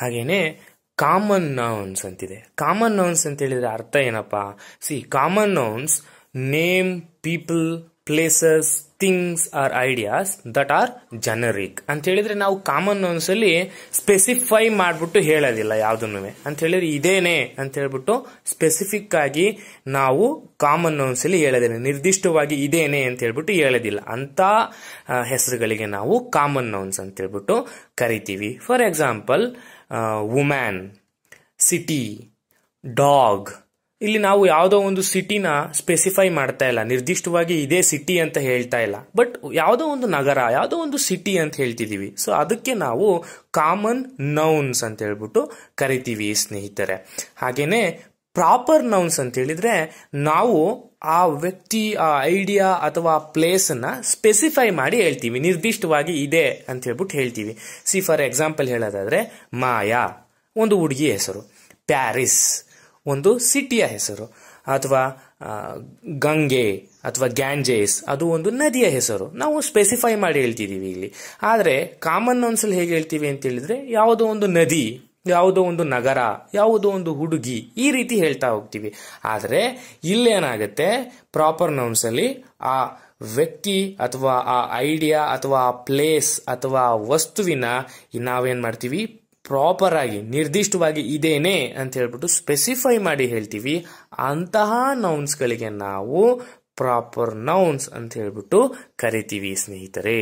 ಹಾಗೇನೆ common nouns ಅಂತಿದೆ common nouns ಅಂತ ಹೇಳಿದ್ರೆ ಅರ್ಥ ಏನಪ್ಪಾ see common nouns name people places things or ideas that are generic ಅಂತ ಹೇಳಿದ್ರೆ ನಾವು ಕಾಮನ್ ಒಂದ್ಸಲಿ ಸ್ಪೆಸಿಫೈ ಮಾಡಿಬಿಟ್ಟು ಹೇಳೋದಿಲ್ಲ ಯಾವುದನ್ನು ಅಂತ ಹೇಳಿದ್ರೆ ಇದೇನೆ ಅಂತ ಹೇಳ್ಬಿಟ್ಟು ಸ್ಪೆಸಿಫಿಕ್ ಆಗಿ ನಾವು ಕಾಮನ್ ಒಂದ್ಸಲಿ ಹೇಳೋದಿಲ್ಲ ನಿರ್ದಿಷ್ಟವಾಗಿ ಇದೇನೆ ಅಂತ ಹೇಳ್ಬಿಟ್ಟು ಹೇಳೋದಿಲ್ಲ ಅಂತ ಹೆಸರುಗಳಿಗೆ ನಾವು ಕಾಮನ್ ನೌನ್ಸ್ ಅಂತ ಹೇಳ್ಬಿಟ್ಟು ಕರಿತೀವಿ for example woman city dog ಇಲ್ಲಿ ನಾವು ಯಾವುದೋ ಒಂದು ಸಿಟಿನ ಸ್ಪೆಸಿಫೈ ಮಾಡ್ತಾ ಇಲ್ಲ ನಿರ್ದಿಷ್ಟವಾಗಿ ಇದೇ ಸಿಟಿ ಅಂತ ಹೇಳ್ತಾ ಇಲ್ಲ ಬಟ್ ಯಾವುದೋ ಒಂದು ನಗರ ಯಾವುದೋ ಒಂದು ಸಿಟಿ ಅಂತ ಹೇಳ್ತಿದೀವಿ ಸೊ ಅದಕ್ಕೆ ನಾವು ಕಾಮನ್ ನೌನ್ಸ್ ಅಂತ ಹೇಳ್ಬಿಟ್ಟು ಕರಿತೀವಿ ಸ್ನೇಹಿತರೆ ಹಾಗೇನೆ ಪ್ರಾಪರ್ ನೌನ್ಸ್ ಅಂತ ಹೇಳಿದ್ರೆ ನಾವು ಆ ವ್ಯಕ್ತಿ ಆ ಐಡಿಯಾ ಅಥವಾ ಪ್ಲೇಸ್ ಅನ್ನ ಸ್ಪೆಸಿಫೈ ಮಾಡಿ ಹೇಳ್ತೀವಿ ನಿರ್ದಿಷ್ಟವಾಗಿ ಇದೆ ಅಂತ ಹೇಳ್ಬಿಟ್ಟು ಹೇಳ್ತೀವಿ ಸಿ ಫಾರ್ ಎಕ್ಸಾಂಪಲ್ ಹೇಳೋದಾದ್ರೆ ಮಾಯಾ ಒಂದು ಹುಡುಗಿ ಹೆಸರು ಪ್ಯಾರಿಸ್ ಒಂದು ಸಿಟಿಯ ಹೆಸರು ಅಥವಾ ಗಂಗೆ ಅಥವಾ ಗ್ಯಾಂಜೇಸ್ ಅದು ಒಂದು ನದಿಯ ಹೆಸರು ನಾವು ಸ್ಪೆಸಿಫೈ ಮಾಡಿ ಹೇಳ್ತಿದ್ದೀವಿ ಇಲ್ಲಿ ಆದರೆ ಕಾಮನ್ ಒಂದ್ಸಲ ಹೇಗೆ ಹೇಳ್ತೀವಿ ಅಂತ ಹೇಳಿದ್ರೆ ಯಾವುದೋ ಒಂದು ನದಿ ಯಾವುದೋ ಒಂದು ನಗರ ಯಾವುದೋ ಒಂದು ಹುಡುಗಿ ಈ ರೀತಿ ಹೇಳ್ತಾ ಹೋಗ್ತೀವಿ ಆದರೆ ಇಲ್ಲೇನಾಗುತ್ತೆ ಪ್ರಾಪರ್ ನೌನ್ಸಲ್ಲಿ ಆ ವ್ಯಕ್ತಿ ಅಥವಾ ಆ ಐಡಿಯಾ ಅಥವಾ ಆ ಪ್ಲೇಸ್ ಅಥವಾ ವಸ್ತುವಿನ ನಾವೇನು ಮಾಡ್ತೀವಿ ಪ್ರಾಪರ್ ಆಗಿ ನಿರ್ದಿಷ್ಟವಾಗಿ ಇದೇನೆ ಅಂತ ಹೇಳ್ಬಿಟ್ಟು ಸ್ಪೆಸಿಫೈ ಮಾಡಿ ಹೇಳ್ತೀವಿ ಅಂತಹ ನೌನ್ಸ್ಗಳಿಗೆ ನಾವು ಪ್ರಾಪರ್ ನೌನ್ಸ್ ಅಂತ ಹೇಳ್ಬಿಟ್ಟು ಕರಿತೀವಿ ಸ್ನೇಹಿತರೆ